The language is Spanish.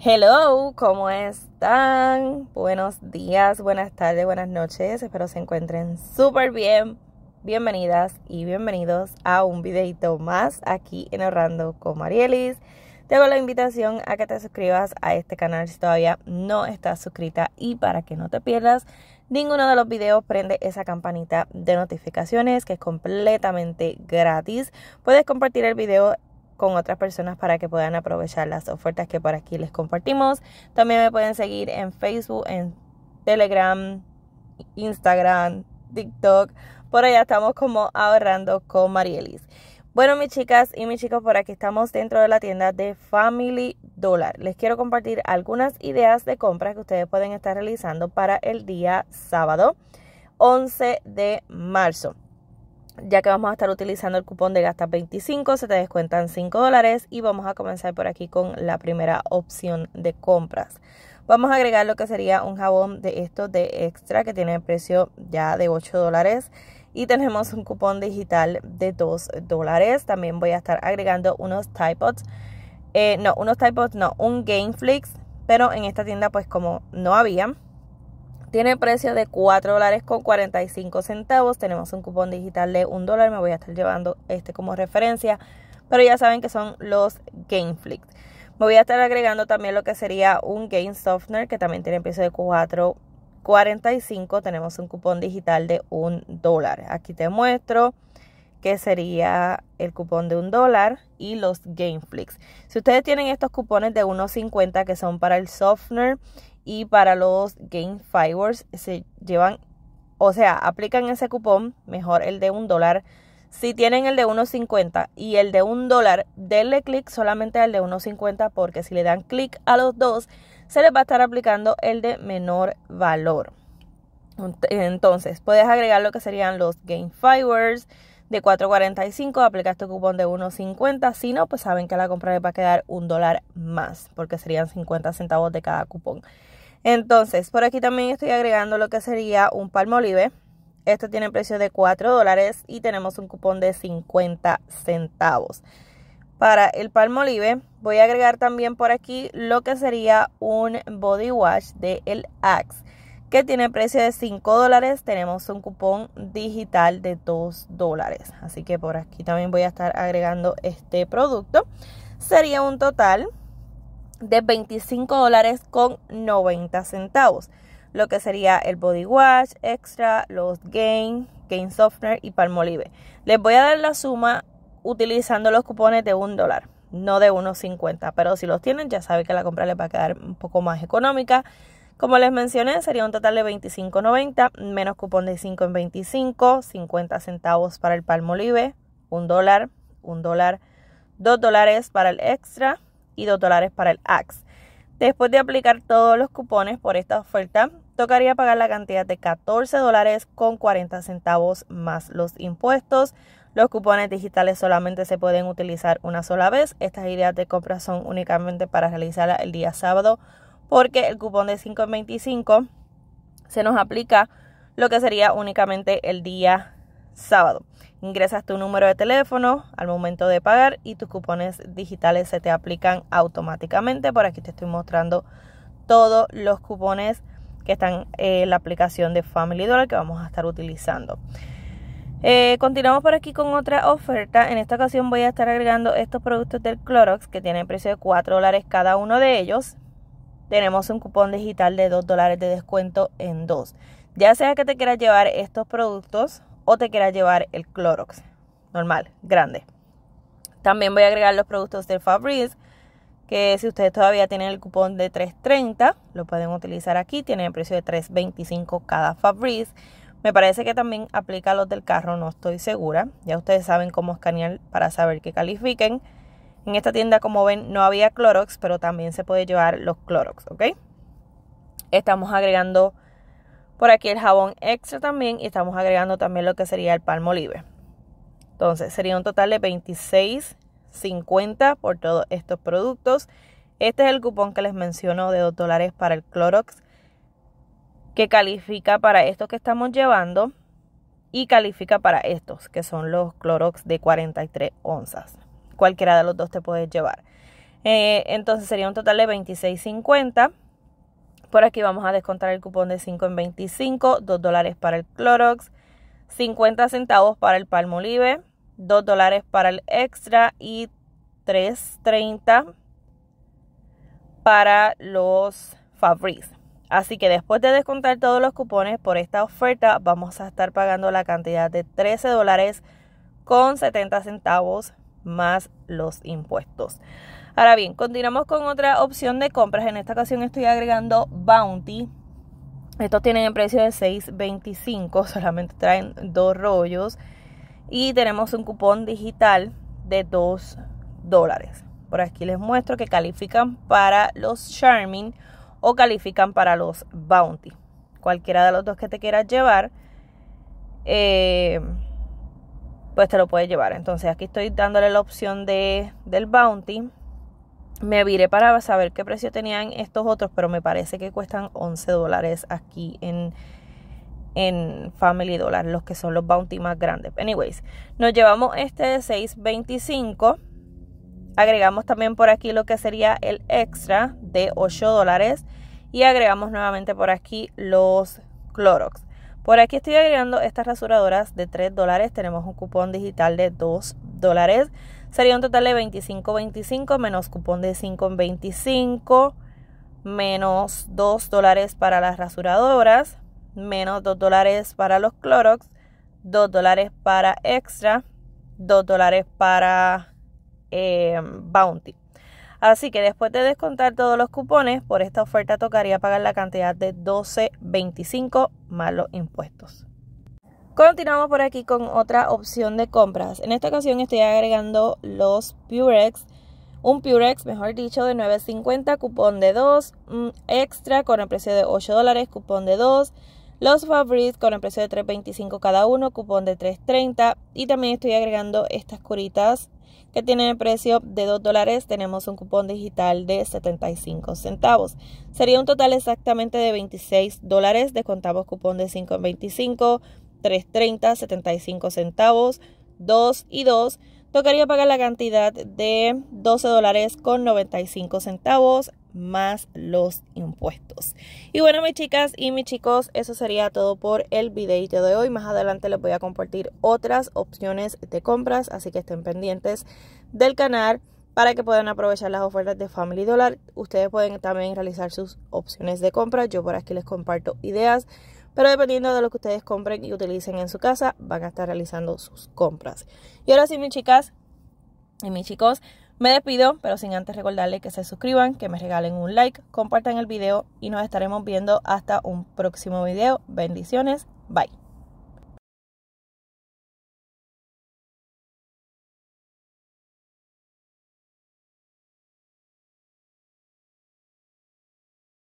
Hello, ¿cómo están? Buenos días, buenas tardes, buenas noches. Espero se encuentren súper bien. Bienvenidas y bienvenidos a un videito más aquí en ahorrando con Marielis. Te hago la invitación a que te suscribas a este canal si todavía no estás suscrita y para que no te pierdas ninguno de los videos, prende esa campanita de notificaciones que es completamente gratis. Puedes compartir el video con otras personas para que puedan aprovechar las ofertas que por aquí les compartimos. También me pueden seguir en Facebook, en Telegram, Instagram, TikTok. Por allá estamos como ahorrando con Marielis. Bueno, mis chicas y mis chicos, por aquí estamos dentro de la tienda de Family Dollar. Les quiero compartir algunas ideas de compras que ustedes pueden estar realizando para el día sábado 11 de marzo ya que vamos a estar utilizando el cupón de gasta 25, se te descuentan 5 dólares y vamos a comenzar por aquí con la primera opción de compras. Vamos a agregar lo que sería un jabón de estos de extra que tiene el precio ya de 8 dólares y tenemos un cupón digital de 2 dólares. También voy a estar agregando unos Typods, eh, no, unos Typods no, un Gameflix, pero en esta tienda pues como no había, tiene precio de $4.45. dólares con 45 centavos. Tenemos un cupón digital de 1 dólar. Me voy a estar llevando este como referencia. Pero ya saben que son los Gameflix. Me voy a estar agregando también lo que sería un Game Softener que también tiene precio de 4.45. Tenemos un cupón digital de 1 dólar. Aquí te muestro que sería el cupón de 1 dólar y los Gameflix. Si ustedes tienen estos cupones de 1.50 que son para el softener y para los Game Fibers se llevan, o sea, aplican ese cupón, mejor el de un dólar. Si tienen el de 1.50 y el de un dólar, denle clic solamente al de 1.50 porque si le dan clic a los dos, se les va a estar aplicando el de menor valor. Entonces, puedes agregar lo que serían los Game Fibers de 4.45, aplicas tu cupón de 1.50, si no, pues saben que la compra les va a quedar un dólar más, porque serían 50 centavos de cada cupón. Entonces, por aquí también estoy agregando lo que sería un palmolive. esto tiene precio de 4 dólares y tenemos un cupón de 50 centavos. Para el palmolive voy a agregar también por aquí lo que sería un body wash de el Axe que tiene precio de 5 dólares, tenemos un cupón digital de 2 dólares. Así que por aquí también voy a estar agregando este producto. Sería un total de 25 dólares con 90 centavos. Lo que sería el Body Wash Extra, los Gain, Gain Softener y Palmolive. Les voy a dar la suma utilizando los cupones de un dólar, no de 1.50. Pero si los tienen, ya saben que la compra les va a quedar un poco más económica. Como les mencioné, sería un total de 25.90, menos cupón de 5 en 25, 50 centavos para el Palmolive, un dólar, un dólar, dos dólares para el extra, y 2 dólares para el AX. Después de aplicar todos los cupones por esta oferta, tocaría pagar la cantidad de 14 dólares con 40 centavos más los impuestos. Los cupones digitales solamente se pueden utilizar una sola vez. Estas ideas de compra son únicamente para realizarla el día sábado porque el cupón de 5.25 se nos aplica lo que sería únicamente el día sábado. Ingresas tu número de teléfono al momento de pagar y tus cupones digitales se te aplican automáticamente. Por aquí te estoy mostrando todos los cupones que están en la aplicación de Family Dollar que vamos a estar utilizando. Eh, continuamos por aquí con otra oferta. En esta ocasión voy a estar agregando estos productos del Clorox que tienen precio de 4 dólares cada uno de ellos. Tenemos un cupón digital de 2 dólares de descuento en dos. Ya sea que te quieras llevar estos productos o te quieras llevar el Clorox normal, grande. También voy a agregar los productos del Fabrice, que si ustedes todavía tienen el cupón de 330, lo pueden utilizar aquí, tienen el precio de 325 cada Fabrice. Me parece que también aplica los del carro, no estoy segura. Ya ustedes saben cómo escanear para saber que califiquen. En esta tienda, como ven, no había Clorox, pero también se puede llevar los Clorox, ¿ok? Estamos agregando por aquí el jabón extra también y estamos agregando también lo que sería el palmo libre. Entonces sería un total de 26.50 por todos estos productos. Este es el cupón que les menciono de 2 dólares para el Clorox que califica para estos que estamos llevando y califica para estos que son los Clorox de 43 onzas. Cualquiera de los dos te puedes llevar. Eh, entonces sería un total de 26.50 por aquí vamos a descontar el cupón de 5 en 25, 2 dólares para el Clorox, 50 centavos para el Palmolive, 2 dólares para el Extra y 3.30 para los Fabrice. Así que después de descontar todos los cupones por esta oferta, vamos a estar pagando la cantidad de 13 dólares con 70 centavos más los impuestos. Ahora bien, continuamos con otra opción de compras. En esta ocasión estoy agregando Bounty. Estos tienen el precio de $6.25, solamente traen dos rollos. Y tenemos un cupón digital de 2 dólares. Por aquí les muestro que califican para los Charming o califican para los Bounty. Cualquiera de los dos que te quieras llevar, eh, pues te lo puedes llevar. Entonces aquí estoy dándole la opción de, del Bounty me viré para saber qué precio tenían estos otros, pero me parece que cuestan 11 dólares aquí en, en Family Dollar, los que son los bounty más grandes. Anyways, nos llevamos este de 6.25. Agregamos también por aquí lo que sería el extra de 8 dólares. Y agregamos nuevamente por aquí los Clorox. Por aquí estoy agregando estas rasuradoras de 3 dólares. Tenemos un cupón digital de 2 dólares. Sería un total de 25.25 menos cupón de 5.25 menos 2 dólares para las rasuradoras, menos 2 dólares para los Clorox, 2 dólares para extra, 2 dólares para eh, Bounty. Así que después de descontar todos los cupones, por esta oferta tocaría pagar la cantidad de 12.25 más los impuestos. Continuamos por aquí con otra opción de compras. En esta ocasión estoy agregando los Purex. Un Purex, mejor dicho, de 9.50, cupón de 2, extra con el precio de 8 dólares, cupón de 2. Los Fabrics con el precio de 3.25 cada uno, cupón de 3.30. Y también estoy agregando estas curitas que tienen el precio de 2 dólares. Tenemos un cupón digital de 75 centavos. Sería un total exactamente de 26 dólares. Descontamos cupón de 5.25 3.30, 75 centavos, 2 y 2, tocaría pagar la cantidad de 12 dólares con 95 centavos más los impuestos. Y bueno, mis chicas y mis chicos, eso sería todo por el videito de hoy. Más adelante les voy a compartir otras opciones de compras, así que estén pendientes del canal para que puedan aprovechar las ofertas de Family Dollar. Ustedes pueden también realizar sus opciones de compra. Yo por aquí les comparto ideas pero dependiendo de lo que ustedes compren y utilicen en su casa, van a estar realizando sus compras. Y ahora sí, mis chicas y mis chicos, me despido, pero sin antes recordarles que se suscriban, que me regalen un like, compartan el video y nos estaremos viendo hasta un próximo video. Bendiciones, bye.